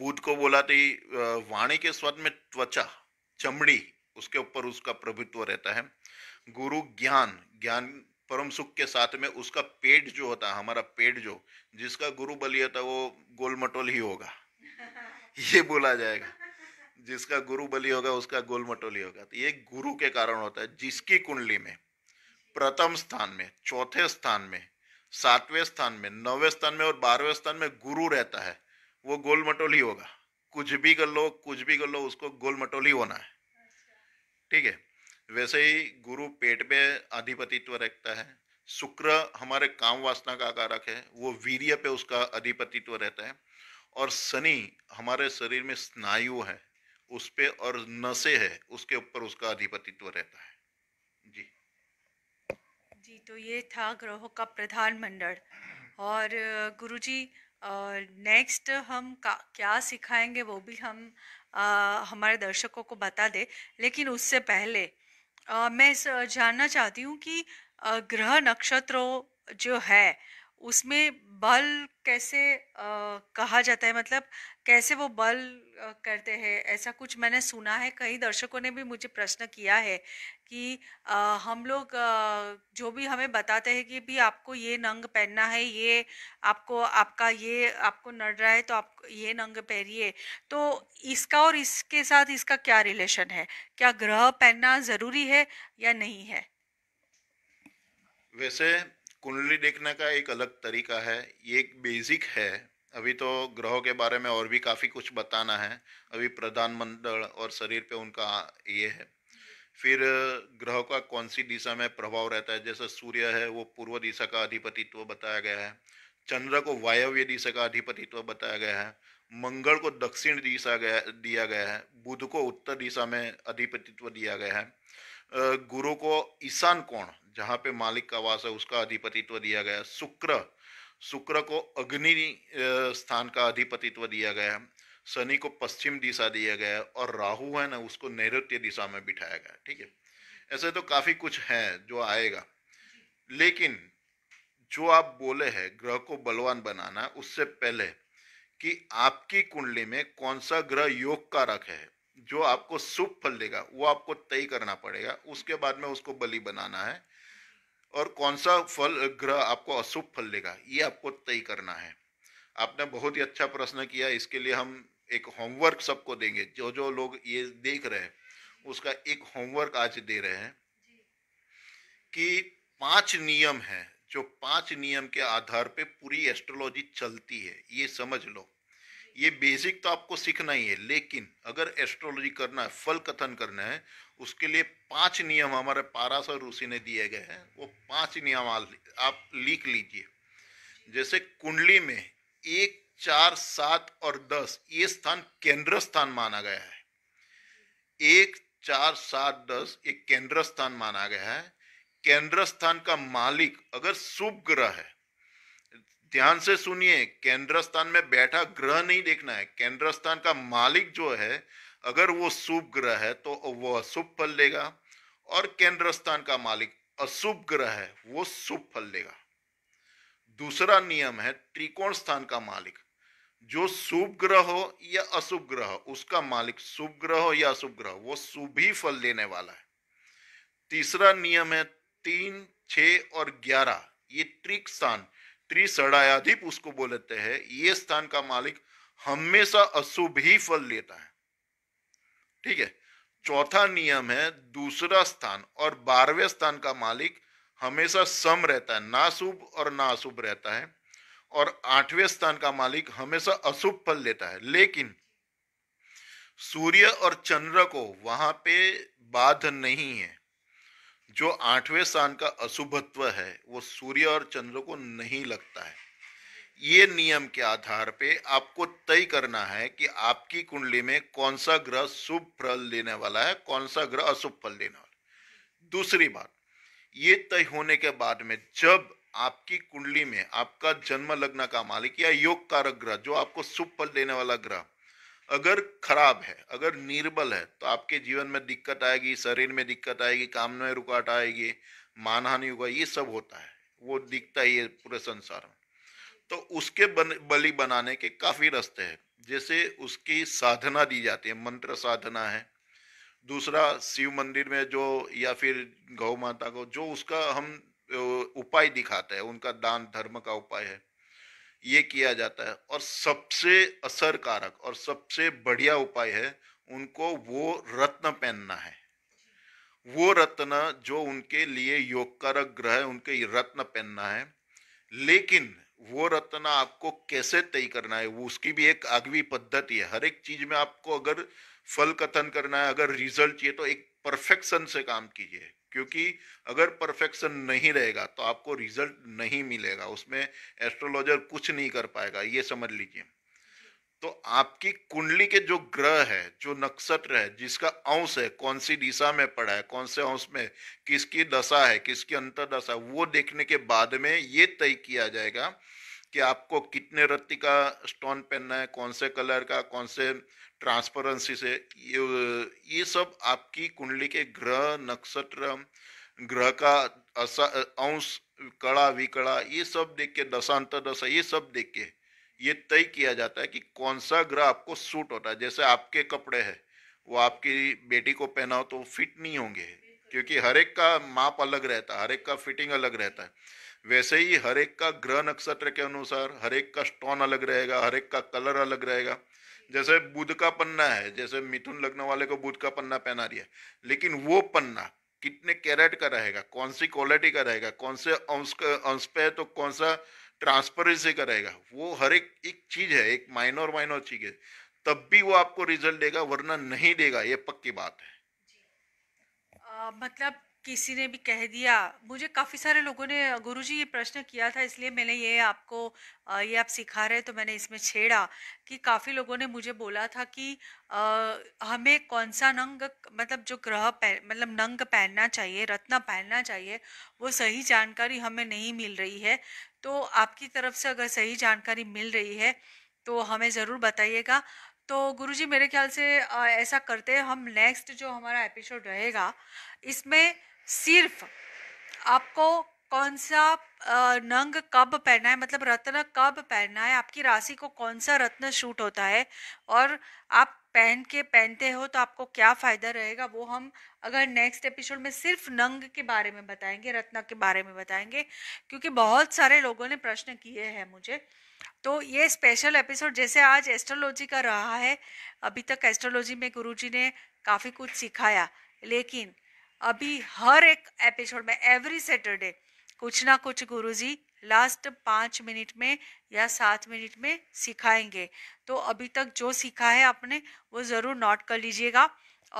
बुध को बोला थी तो, वाणी के स्वाद में त्वचा चमड़ी उसके ऊपर उसका प्रभुत्व रहता है गुरु ज्ञान ज्ञान परम सुख के साथ में उसका पेट जो होता है हमारा पेट जो जिसका गुरु बलि होता है वो गोलमटोल ही होगा ये बोला जाएगा जिसका गुरु बलि होगा उसका गोल मटोली होगा तो ये गुरु के कारण होता है जिसकी कुंडली में प्रथम स्थान में चौथे स्थान में सातवें स्थान में नौवें स्थान में और बारहवें स्थान में गुरु रहता है वो गोल मटोली होगा कुछ भी कर लो कुछ भी कर लो उसको गोल मटोली होना है ठीक है वैसे ही गुरु पेट पे अधिपतित्व रखता है शुक्र हमारे काम वासना का कारक है वो वीर्य पे उसका अधिपतित्व रहता है और शनि हमारे शरीर में स्नायु है उस पे और नशे है उसके ऊपर उसका अधिपतित्व रहता है जी जी तो ये था ग्रहों का प्रधानमंडल और गुरु जी नेक्स्ट हम का, क्या सिखाएंगे वो भी हम आ, हमारे दर्शकों को बता दे लेकिन उससे पहले आ, मैं जानना चाहती हूँ कि ग्रह नक्षत्रों जो है उसमें बल कैसे आ, कहा जाता है मतलब कैसे वो बल करते हैं ऐसा कुछ मैंने सुना है कई दर्शकों ने भी मुझे प्रश्न किया है कि आ, हम लोग आ, जो भी हमें बताते हैं कि भी आपको ये नंग पहनना है ये आपको आपका ये आपको नड़ रहा है तो आप ये नंग पहनिए तो इसका और इसके साथ इसका क्या रिलेशन है क्या ग्रह पहनना ज़रूरी है या नहीं है वैसे कुंडली देखने का एक अलग तरीका है ये एक बेसिक है अभी तो ग्रहों के बारे में और भी काफ़ी कुछ बताना है अभी प्रधानमंडल और शरीर पे उनका ये है फिर ग्रह का कौन सी दिशा में प्रभाव रहता है जैसे सूर्य है वो पूर्व दिशा का अधिपतित्व बताया गया है चंद्र को वायव्य दिशा का अधिपतित्व बताया गया है मंगल को दक्षिण दिशा गया दिया गया है बुध को उत्तर दिशा में अधिपतित्व दिया गया है गुरु को ईशान कोण जहाँ पे मालिक का वास है उसका अधिपतित्व दिया गया है शुक्र शुक्र को अग्नि स्थान का अधिपतित्व दिया गया है शनि को पश्चिम दिशा दिया गया है और राहु है ना उसको नैरुत्य दिशा में बिठाया गया ठीक है ऐसे तो काफ़ी कुछ है जो आएगा लेकिन जो आप बोले हैं ग्रह को बलवान बनाना उससे पहले कि आपकी कुंडली में कौन सा ग्रह योग का रख है जो आपको शुभ फल देगा वो आपको तय करना पड़ेगा उसके बाद में उसको बलि बनाना है और कौन सा फल ग्रह आपको अशुभ फल देगा ये आपको तय करना है आपने बहुत ही अच्छा प्रश्न किया इसके लिए हम एक होमवर्क सबको देंगे जो जो लोग ये देख रहे हैं उसका एक होमवर्क आज दे रहे हैं कि पांच नियम है जो पांच नियम के आधार पे पूरी एस्ट्रोलॉजी चलती है ये समझ लो ये बेसिक तो आपको सीखना ही है लेकिन अगर एस्ट्रोलॉजी करना है फल कथन करना है उसके लिए पांच नियम हमारे पारास और ऋषि ने दिए गए हैं वो पांच नियम आप लिख लीजिए जैसे कुंडली में एक चार सात और दस ये स्थान केंद्र स्थान माना गया है एक चार सात दस ये केंद्र स्थान माना गया है केंद्र स्थान का मालिक अगर शुभ ग्रह है ध्यान से सुनिए केंद्र स्थान में बैठा ग्रह नहीं देखना है केंद्र स्थान का मालिक जो है अगर वो शुभ ग्रह है तो वो अशुभ फल देगा और केंद्र स्थान का मालिक अशुभ ग्रह है वो शुभ फल देगा दूसरा नियम है त्रिकोण स्थान का मालिक जो शुभ ग्रह हो या अशुभ ग्रह उसका मालिक शुभ ग्रह हो या अशुभ ग्रह वो शुभ ही फल देने वाला है तीसरा नियम है तीन छ और ग्यारह ये त्रिक स्थान त्रिसड़ायाधिप उसको बोलते हैं ये स्थान का मालिक हमेशा अशुभ ही फल लेता है ठीक है चौथा नियम है दूसरा स्थान और बारहवें स्थान का मालिक हमेशा सम रहता है ना शुभ और ना अशुभ रहता है और आठवें स्थान का मालिक हमेशा अशुभ फल लेता है लेकिन सूर्य और चंद्र को वहां पे बाध नहीं है जो आठवें स्थान का अशुभत्व है वो सूर्य और चंद्र को नहीं लगता है ये नियम के आधार पे आपको तय करना है कि आपकी कुंडली में कौन सा ग्रह शुभ फल देने वाला है कौन सा ग्रह अशुभ फल देने वाला है दूसरी बात ये तय होने के बाद में जब आपकी कुंडली में आपका जन्म लग्न का मालिक या योग कारक ग्रह जो आपको शुभ फल देने वाला ग्रह अगर खराब है अगर निर्बल है तो आपके जीवन में दिक्कत आएगी शरीर में दिक्कत आएगी काम में रुकावट आएगी मानहानि होगा ये सब होता है वो दिखता ही है पूरे संसार में तो उसके बन, बलि बनाने के काफ़ी रास्ते हैं जैसे उसकी साधना दी जाती है मंत्र साधना है दूसरा शिव मंदिर में जो या फिर गौ माता को जो उसका हम उपाय दिखाते हैं उनका दान धर्म का उपाय है ये किया जाता है और सबसे असरकारक और सबसे बढ़िया उपाय है उनको वो रत्न पहनना है वो रत्न जो उनके लिए योगकारक ग्रह है उनके रत्न पहनना है लेकिन वो रत्न आपको कैसे तय करना है वो उसकी भी एक आगवी पद्धति है हर एक चीज में आपको अगर फल कथन करना है अगर रिजल्ट चाहिए तो एक परफेक्शन से काम कीजिए क्योंकि अगर परफेक्शन नहीं रहेगा तो आपको रिजल्ट नहीं मिलेगा उसमें एस्ट्रोलॉजर कुछ नहीं कर पाएगा ये समझ लीजिए तो आपकी कुंडली के जो ग्रह है जो नक्षत्र है जिसका अंश है कौन सी दिशा में पड़ा है कौन से अंश में किसकी दशा है किसकी अंतरदशा वो देखने के बाद में ये तय किया जाएगा कि आपको कितने रत्ती का स्टोन पहनना है कौन से कलर का कौन से ट्रांसपेरेंसी से ये ये सब आपकी कुंडली के ग्रह नक्षत्र ग्रह का अंश कड़ा विकड़ा ये सब देख के दशांत दशा ये सब देख के ये तय किया जाता है कि कौन सा ग्रह आपको सूट होता है जैसे आपके कपड़े हैं वो आपकी बेटी को पहनाओ तो फिट नहीं होंगे क्योंकि हर एक का माप अलग रहता है हर एक का फिटिंग अलग रहता है वैसे ही हर एक का ग्रह नक्षत्र के अनुसार हर एक का स्टोन अलग रहेगा हर एक का कलर अलग रहेगा जैसे बुध का पन्ना है जैसे मिथुन लग्न वाले को बुध का पन्ना पहना रही है लेकिन वो पन्ना कितने कैरेट का रहेगा कौन सी क्वालिटी का रहेगा कौन से अंश अंश पे है तो कौन सा ट्रांसपेरेंसी का रहेगा वो हर एक एक चीज है एक माइनर माइनर चीज है तब भी वो आपको रिजल्ट देगा वरना नहीं देगा ये पक्की बात है आ, मतलब किसी ने भी कह दिया मुझे काफ़ी सारे लोगों ने गुरुजी ये प्रश्न किया था इसलिए मैंने ये आपको ये आप सिखा रहे तो मैंने इसमें छेड़ा कि काफ़ी लोगों ने मुझे बोला था कि आ, हमें कौन सा नंग मतलब जो ग्रह मतलब नंग पहनना चाहिए रत्न पहनना चाहिए वो सही जानकारी हमें नहीं मिल रही है तो आपकी तरफ से अगर सही जानकारी मिल रही है तो हमें ज़रूर बताइएगा तो गुरुजी मेरे ख्याल से ऐसा करते हैं हम नेक्स्ट जो हमारा एपिसोड रहेगा इसमें सिर्फ आपको कौन सा नंग कब पहनना है मतलब रत्न कब पहनना है आपकी राशि को कौन सा रत्न शूट होता है और आप पहन के पहनते हो तो आपको क्या फ़ायदा रहेगा वो हम अगर नेक्स्ट एपिसोड में सिर्फ नंग के बारे में बताएंगे रत्न के बारे में बताएंगे क्योंकि बहुत सारे लोगों ने प्रश्न किए हैं मुझे तो ये स्पेशल एपिसोड जैसे आज एस्ट्रोलॉजी का रहा है अभी तक एस्ट्रोलॉजी में गुरुजी ने काफ़ी कुछ सिखाया लेकिन अभी हर एक एपिसोड में एवरी सैटरडे कुछ ना कुछ गुरुजी लास्ट पाँच मिनट में या सात मिनट में सिखाएंगे तो अभी तक जो सीखा है आपने वो ज़रूर नोट कर लीजिएगा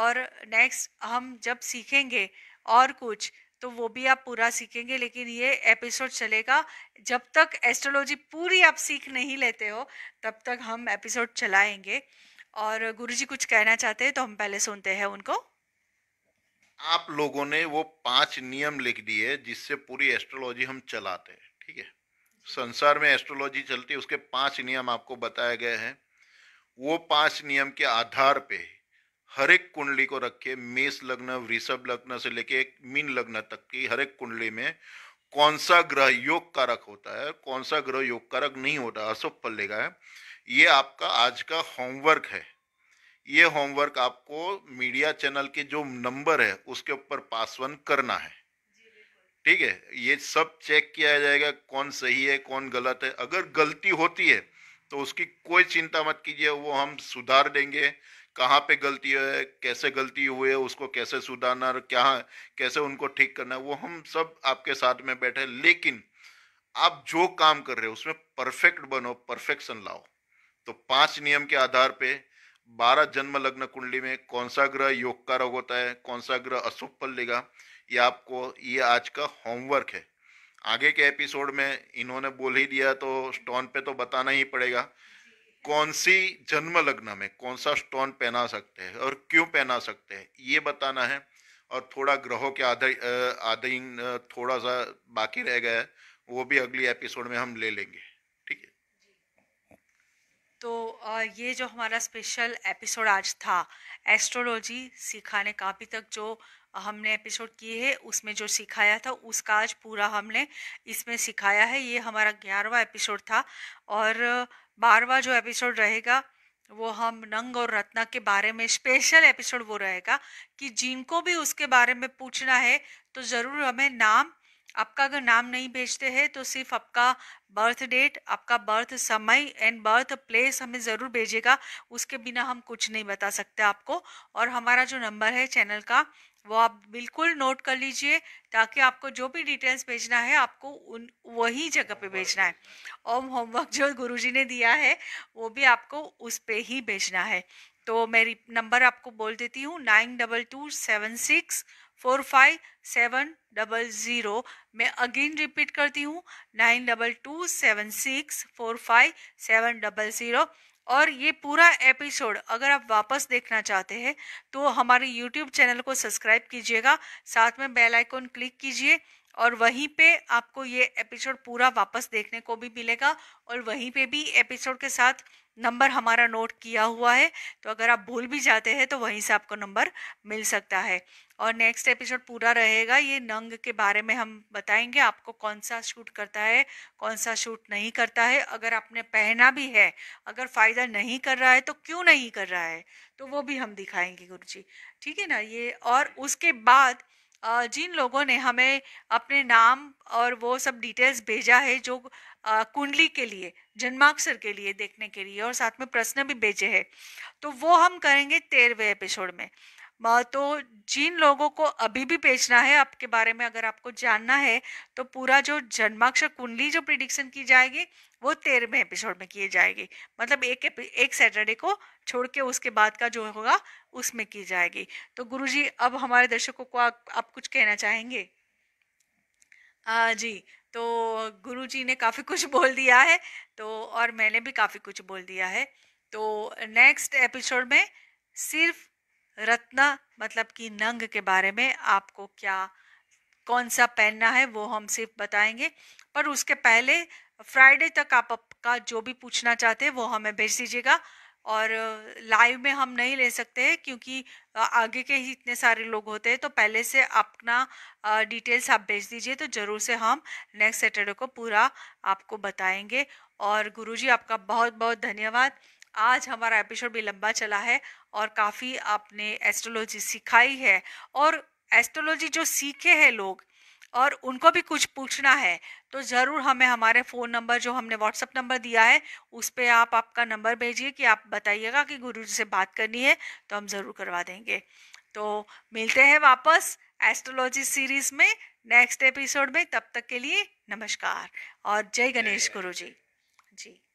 और नेक्स्ट हम जब सीखेंगे और कुछ तो वो भी आप पूरा सीखेंगे लेकिन ये एपिसोड चलेगा जब तक एस्ट्रोलॉजी पूरी आप सीख नहीं लेते हो तब तक हम एपिसोड चलाएंगे और गुरुजी कुछ कहना चाहते हैं तो हम पहले सुनते हैं उनको आप लोगों ने वो पांच नियम लिख दिए जिससे पूरी एस्ट्रोलॉजी हम चलाते हैं ठीक है संसार में एस्ट्रोलॉजी चलती है उसके पांच नियम आपको बताए गए हैं वो पांच नियम के आधार पे हर एक कुंडली को रख मेष लग्न वृषभ लग्न से लेके एक मीन लग्न तक की हर एक कुंडली में कौन सा ग्रह योग कारक होता है कौन सा ग्रह योग कारक नहीं होता अशोक पल्ले का है ये आपका आज का होमवर्क है ये होमवर्क आपको मीडिया चैनल के जो नंबर है उसके ऊपर पास करना है ठीक है ये सब चेक किया जाएगा कौन सही है कौन गलत है अगर गलती होती है तो उसकी कोई चिंता मत कीजिए वो हम सुधार देंगे कहाँ पे गलती है कैसे गलती हुई है उसको कैसे सुधारना क्या कैसे उनको ठीक करना वो हम सब आपके साथ में बैठे लेकिन आप जो काम कर रहे हो उसमें परफेक्ट बनो परफेक्शन लाओ तो पांच नियम के आधार पे बारह जन्म लग्न कुंडली में कौन सा ग्रह योग कारक होता है कौन सा ग्रह अशुभ फल देगा ये आपको ये आज का होमवर्क है आगे के एपिसोड में इन्होंने बोल ही दिया तो स्टोन पे तो बताना ही पड़ेगा कौन सी जन्म लग्न में कौन सा स्टोन पहना सकते हैं और क्यों पहना सकते हैं ये बताना है और थोड़ा ग्रहों के आधे आधीन थोड़ा सा बाकी रह गया है वो भी अगली एपिसोड में हम ले लेंगे तो ये जो हमारा स्पेशल एपिसोड आज था एस्ट्रोलॉजी सिखाने का अभी तक जो हमने एपिसोड किए हैं उसमें जो सिखाया था उसका आज पूरा हमने इसमें सिखाया है ये हमारा ग्यारहवा एपिसोड था और बारहवा जो एपिसोड रहेगा वो हम नंग और रत्ना के बारे में स्पेशल एपिसोड वो रहेगा कि जिनको भी उसके बारे में पूछना है तो ज़रूर हमें नाम आपका अगर नाम नहीं भेजते हैं तो सिर्फ आपका बर्थ डेट आपका बर्थ समय एंड बर्थ प्लेस हमें ज़रूर भेजेगा उसके बिना हम कुछ नहीं बता सकते आपको और हमारा जो नंबर है चैनल का वो आप बिल्कुल नोट कर लीजिए ताकि आपको जो भी डिटेल्स भेजना है आपको उन वही जगह पे भेजना है और होमवर्क जो गुरुजी ने दिया है वो भी आपको उस पे ही भेजना है तो मेरी नंबर आपको बोल देती हूँ nine double two seven six four five seven double zero मैं अगेन रिपीट करती हूँ nine double two seven six four five seven double zero और ये पूरा एपिसोड अगर आप वापस देखना चाहते हैं तो हमारे यूट्यूब चैनल को सब्सक्राइब कीजिएगा साथ में बेल आइकॉन क्लिक कीजिए और वहीं पे आपको ये एपिसोड पूरा वापस देखने को भी मिलेगा और वहीं पे भी एपिसोड के साथ नंबर हमारा नोट किया हुआ है तो अगर आप भूल भी जाते हैं तो वहीं से आपको नंबर मिल सकता है और नेक्स्ट एपिसोड पूरा रहेगा ये नंग के बारे में हम बताएंगे आपको कौन सा शूट करता है कौन सा शूट नहीं करता है अगर आपने पहना भी है अगर फ़ायदा नहीं कर रहा है तो क्यों नहीं कर रहा है तो वो भी हम दिखाएंगे गुरु जी ठीक है ना ये और उसके बाद जिन लोगों ने हमें अपने नाम और वो सब डिटेल्स भेजा है जो कुंडली के लिए जन्माक्षर के लिए देखने के लिए और साथ में प्रश्न भी भेजे हैं तो वो हम करेंगे तेरहवें एपिसोड में तो जिन लोगों को अभी भी बेचना है आपके बारे में अगर आपको जानना है तो पूरा जो जन्माक्षर कुंडली जो प्रिडिक्शन की जाएगी वो तेरहवें एपिसोड में किए जाएगी मतलब एक एक सैटरडे को छोड़ के उसके बाद का जो होगा उसमें की जाएगी तो गुरुजी अब हमारे दर्शकों को आप, आप कुछ कहना चाहेंगे आ, जी तो गुरु जी ने काफ़ी कुछ बोल दिया है तो और मैंने भी काफ़ी कुछ बोल दिया है तो नेक्स्ट एपिसोड में सिर्फ रत्ना मतलब कि नंग के बारे में आपको क्या कौन सा पहनना है वो हम सिर्फ बताएंगे पर उसके पहले फ्राइडे तक आप आपका जो भी पूछना चाहते हैं वो हमें भेज दीजिएगा और लाइव में हम नहीं ले सकते हैं क्योंकि आगे के ही इतने सारे लोग होते हैं तो पहले से अपना डिटेल्स आप भेज दीजिए तो ज़रूर से हम नेक्स्ट सैटरडे को पूरा आपको बताएंगे और गुरुजी आपका बहुत बहुत धन्यवाद आज हमारा एपिसोड भी लंबा चला है और काफ़ी आपने एस्ट्रोलॉजी सिखाई है और एस्ट्रोलॉजी जो सीखे हैं लोग और उनको भी कुछ पूछना है तो ज़रूर हमें हमारे फ़ोन नंबर जो हमने व्हाट्सअप नंबर दिया है उस पर आप आपका नंबर भेजिए कि आप बताइएगा कि गुरु जी से बात करनी है तो हम ज़रूर करवा देंगे तो मिलते हैं वापस एस्ट्रोलॉजी सीरीज़ में नेक्स्ट एपिसोड में तब तक के लिए नमस्कार और जय गणेश गुरु जी जी